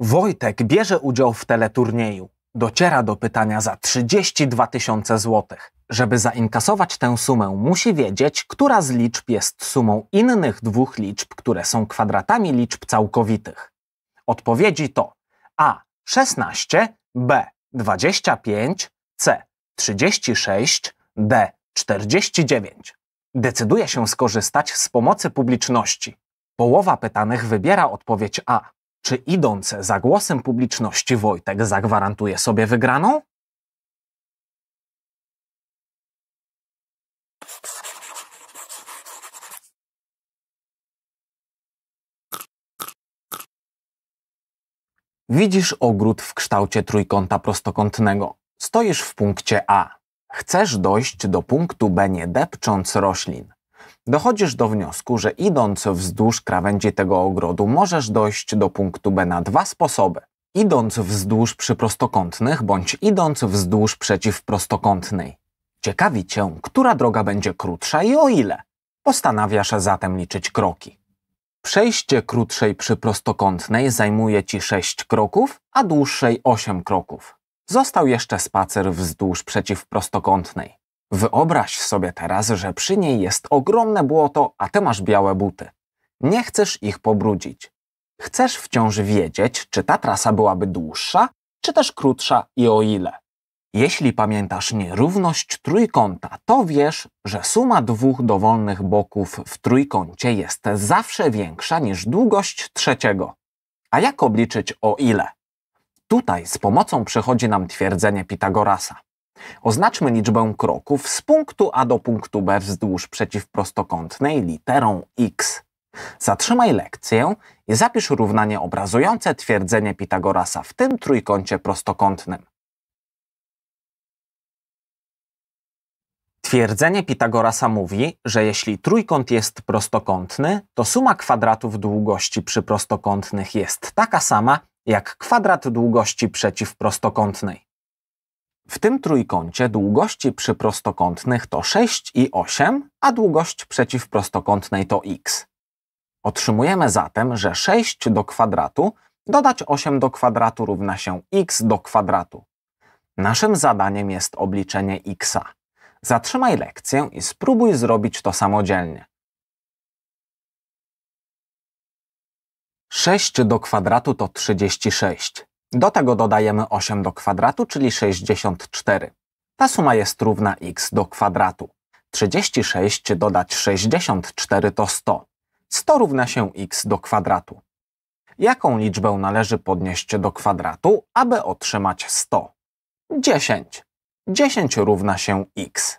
Wojtek bierze udział w teleturnieju. Dociera do pytania za 32 tysiące złotych. Żeby zainkasować tę sumę, musi wiedzieć, która z liczb jest sumą innych dwóch liczb, które są kwadratami liczb całkowitych. Odpowiedzi to A 16, B 25, C 36, D 49. Decyduje się skorzystać z pomocy publiczności. Połowa pytanych wybiera odpowiedź A. Czy idąc za głosem publiczności Wojtek zagwarantuje sobie wygraną? Widzisz ogród w kształcie trójkąta prostokątnego. Stoisz w punkcie A. Chcesz dojść do punktu B nie depcząc roślin. Dochodzisz do wniosku, że idąc wzdłuż krawędzi tego ogrodu możesz dojść do punktu B na dwa sposoby. Idąc wzdłuż przyprostokątnych bądź idąc wzdłuż przeciwprostokątnej. Ciekawi cię, która droga będzie krótsza i o ile. Postanawiasz zatem liczyć kroki. Przejście krótszej przyprostokątnej zajmuje ci 6 kroków, a dłuższej 8 kroków. Został jeszcze spacer wzdłuż przeciwprostokątnej. Wyobraź sobie teraz, że przy niej jest ogromne błoto, a ty masz białe buty. Nie chcesz ich pobrudzić. Chcesz wciąż wiedzieć, czy ta trasa byłaby dłuższa, czy też krótsza i o ile. Jeśli pamiętasz nierówność trójkąta, to wiesz, że suma dwóch dowolnych boków w trójkącie jest zawsze większa niż długość trzeciego. A jak obliczyć o ile? Tutaj z pomocą przychodzi nam twierdzenie Pitagorasa. Oznaczmy liczbę kroków z punktu A do punktu B wzdłuż przeciwprostokątnej literą x. Zatrzymaj lekcję i zapisz równanie obrazujące twierdzenie Pitagorasa w tym trójkącie prostokątnym. Twierdzenie Pitagorasa mówi, że jeśli trójkąt jest prostokątny, to suma kwadratów długości przyprostokątnych jest taka sama jak kwadrat długości przeciwprostokątnej. W tym trójkącie długości przyprostokątnych to 6 i 8, a długość przeciwprostokątnej to x. Otrzymujemy zatem, że 6 do kwadratu dodać 8 do kwadratu równa się x do kwadratu. Naszym zadaniem jest obliczenie x'a. Zatrzymaj lekcję i spróbuj zrobić to samodzielnie. 6 do kwadratu to 36. Do tego dodajemy 8 do kwadratu, czyli 64. Ta suma jest równa x do kwadratu. 36 dodać 64 to 100. 100 równa się x do kwadratu. Jaką liczbę należy podnieść do kwadratu, aby otrzymać 100? 10. 10 równa się x.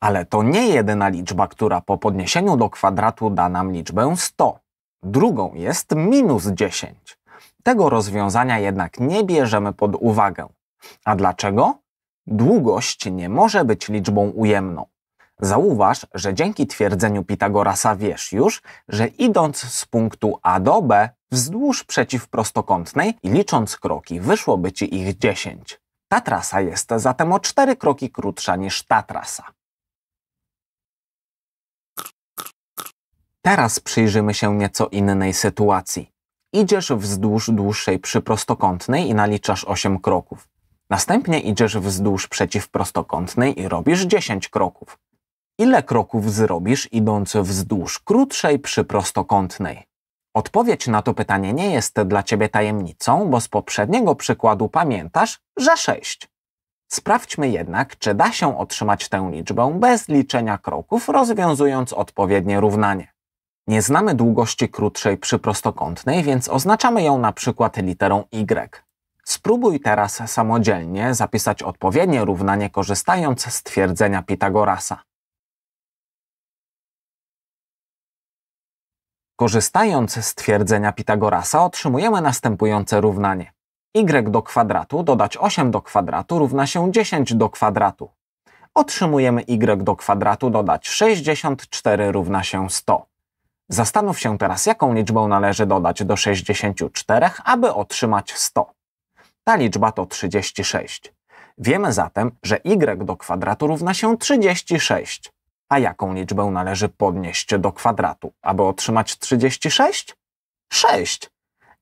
Ale to nie jedyna liczba, która po podniesieniu do kwadratu da nam liczbę 100. Drugą jest minus 10. Tego rozwiązania jednak nie bierzemy pod uwagę. A dlaczego? Długość nie może być liczbą ujemną. Zauważ, że dzięki twierdzeniu Pitagorasa wiesz już, że idąc z punktu A do B wzdłuż przeciwprostokątnej i licząc kroki wyszłoby ci ich 10. Ta trasa jest zatem o 4 kroki krótsza niż ta trasa. Teraz przyjrzymy się nieco innej sytuacji idziesz wzdłuż dłuższej przyprostokątnej i naliczasz 8 kroków. Następnie idziesz wzdłuż przeciwprostokątnej i robisz 10 kroków. Ile kroków zrobisz idąc wzdłuż krótszej przyprostokątnej? Odpowiedź na to pytanie nie jest dla ciebie tajemnicą, bo z poprzedniego przykładu pamiętasz, że 6. Sprawdźmy jednak, czy da się otrzymać tę liczbę bez liczenia kroków, rozwiązując odpowiednie równanie. Nie znamy długości krótszej przy prostokątnej, więc oznaczamy ją na przykład literą y. Spróbuj teraz samodzielnie zapisać odpowiednie równanie korzystając z twierdzenia Pitagorasa. Korzystając z twierdzenia Pitagorasa otrzymujemy następujące równanie. y do kwadratu dodać 8 do kwadratu równa się 10 do kwadratu. Otrzymujemy y do kwadratu dodać 64 równa się 100. Zastanów się teraz, jaką liczbę należy dodać do 64, aby otrzymać 100. Ta liczba to 36. Wiemy zatem, że y do kwadratu równa się 36. A jaką liczbę należy podnieść do kwadratu, aby otrzymać 36? 6.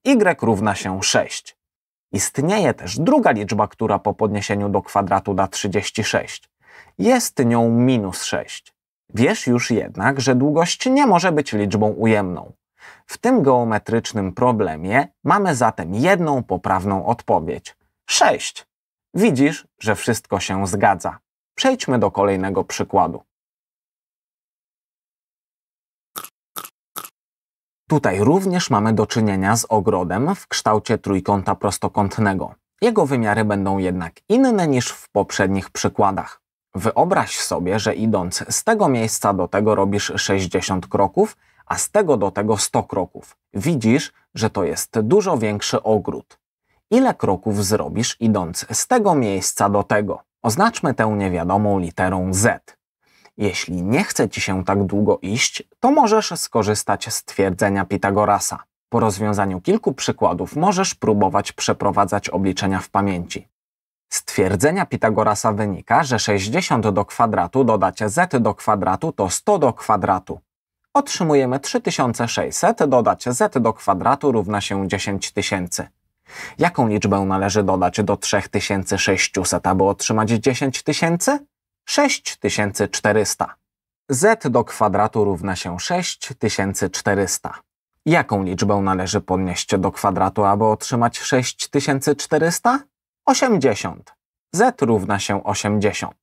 y równa się 6. Istnieje też druga liczba, która po podniesieniu do kwadratu da 36. Jest nią minus 6. Wiesz już jednak, że długość nie może być liczbą ujemną. W tym geometrycznym problemie mamy zatem jedną poprawną odpowiedź 6. Widzisz, że wszystko się zgadza. Przejdźmy do kolejnego przykładu. Tutaj również mamy do czynienia z ogrodem w kształcie trójkąta prostokątnego. Jego wymiary będą jednak inne niż w poprzednich przykładach. Wyobraź sobie, że idąc z tego miejsca do tego robisz 60 kroków, a z tego do tego 100 kroków. Widzisz, że to jest dużo większy ogród. Ile kroków zrobisz idąc z tego miejsca do tego? Oznaczmy tę niewiadomą literą Z. Jeśli nie chce ci się tak długo iść, to możesz skorzystać z twierdzenia Pitagorasa. Po rozwiązaniu kilku przykładów możesz próbować przeprowadzać obliczenia w pamięci. Z twierdzenia Pitagorasa wynika, że 60 do kwadratu dodać z do kwadratu to 100 do kwadratu. Otrzymujemy 3600 dodać z do kwadratu równa się 10 tysięcy. Jaką liczbę należy dodać do 3600, aby otrzymać 10 tysięcy? 6400. z do kwadratu równa się 6400. Jaką liczbę należy podnieść do kwadratu, aby otrzymać 6400? 80. z równa się 80.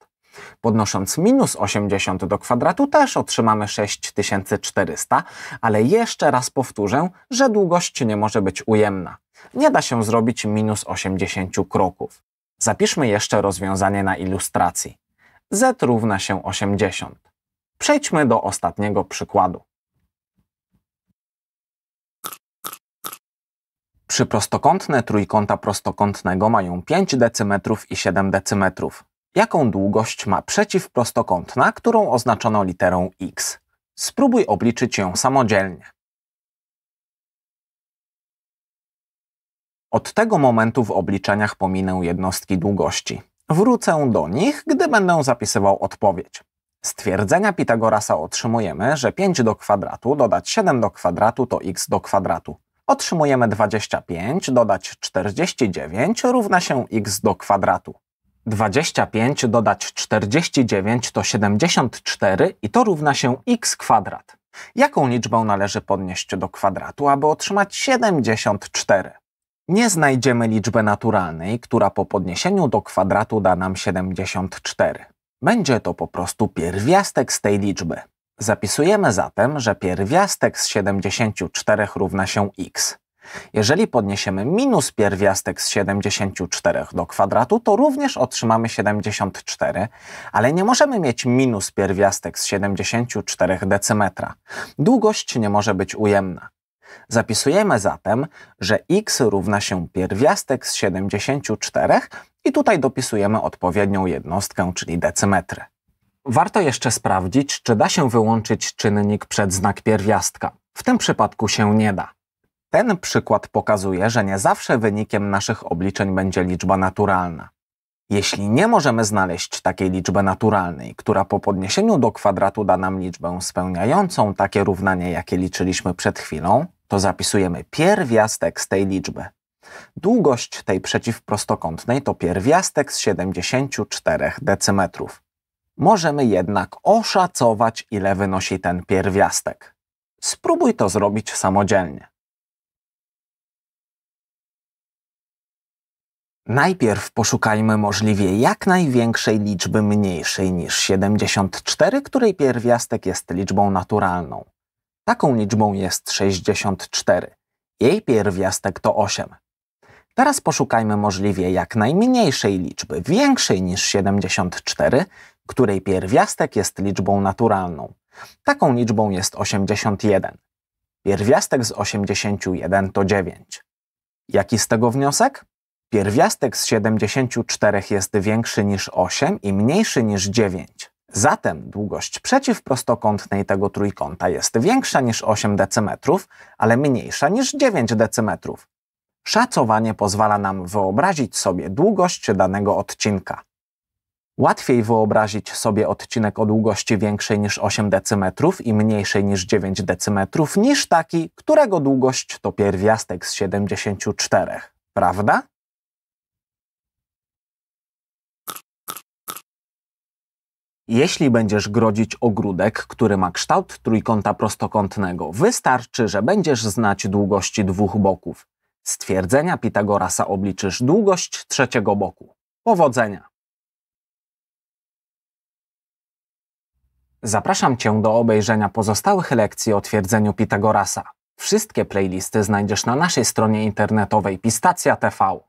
Podnosząc minus 80 do kwadratu też otrzymamy 6400, ale jeszcze raz powtórzę, że długość nie może być ujemna. Nie da się zrobić minus 80 kroków. Zapiszmy jeszcze rozwiązanie na ilustracji. z równa się 80. Przejdźmy do ostatniego przykładu. prostokątne trójkąta prostokątnego mają 5 decymetrów i 7 decymetrów. Jaką długość ma przeciwprostokątna, którą oznaczono literą x? Spróbuj obliczyć ją samodzielnie. Od tego momentu w obliczeniach pominę jednostki długości. Wrócę do nich, gdy będę zapisywał odpowiedź. Z twierdzenia Pitagorasa otrzymujemy, że 5 do kwadratu dodać 7 do kwadratu to x do kwadratu otrzymujemy 25 dodać 49 równa się x do kwadratu. 25 dodać 49 to 74 i to równa się x kwadrat. Jaką liczbę należy podnieść do kwadratu, aby otrzymać 74? Nie znajdziemy liczby naturalnej, która po podniesieniu do kwadratu da nam 74. Będzie to po prostu pierwiastek z tej liczby. Zapisujemy zatem, że pierwiastek z 74 równa się x. Jeżeli podniesiemy minus pierwiastek z 74 do kwadratu, to również otrzymamy 74, ale nie możemy mieć minus pierwiastek z 74 decymetra. Długość nie może być ujemna. Zapisujemy zatem, że x równa się pierwiastek z 74 i tutaj dopisujemy odpowiednią jednostkę, czyli decymetry. Warto jeszcze sprawdzić, czy da się wyłączyć czynnik przed znak pierwiastka. W tym przypadku się nie da. Ten przykład pokazuje, że nie zawsze wynikiem naszych obliczeń będzie liczba naturalna. Jeśli nie możemy znaleźć takiej liczby naturalnej, która po podniesieniu do kwadratu da nam liczbę spełniającą takie równanie, jakie liczyliśmy przed chwilą, to zapisujemy pierwiastek z tej liczby. Długość tej przeciwprostokątnej to pierwiastek z 74 decymetrów. Możemy jednak oszacować, ile wynosi ten pierwiastek. Spróbuj to zrobić samodzielnie. Najpierw poszukajmy możliwie jak największej liczby mniejszej niż 74, której pierwiastek jest liczbą naturalną. Taką liczbą jest 64. Jej pierwiastek to 8. Teraz poszukajmy możliwie jak najmniejszej liczby, większej niż 74, której pierwiastek jest liczbą naturalną. Taką liczbą jest 81. Pierwiastek z 81 to 9. Jaki z tego wniosek? Pierwiastek z 74 jest większy niż 8 i mniejszy niż 9. Zatem długość przeciwprostokątnej tego trójkąta jest większa niż 8 decymetrów, ale mniejsza niż 9 decymetrów. Szacowanie pozwala nam wyobrazić sobie długość danego odcinka. Łatwiej wyobrazić sobie odcinek o długości większej niż 8 dm i mniejszej niż 9 dm niż taki, którego długość to pierwiastek z 74, prawda? Jeśli będziesz grodzić ogródek, który ma kształt trójkąta prostokątnego, wystarczy, że będziesz znać długości dwóch boków. Stwierdzenia Pitagorasa obliczysz długość trzeciego boku. Powodzenia! Zapraszam Cię do obejrzenia pozostałych lekcji o twierdzeniu Pitagorasa. Wszystkie playlisty znajdziesz na naszej stronie internetowej Pistacja TV.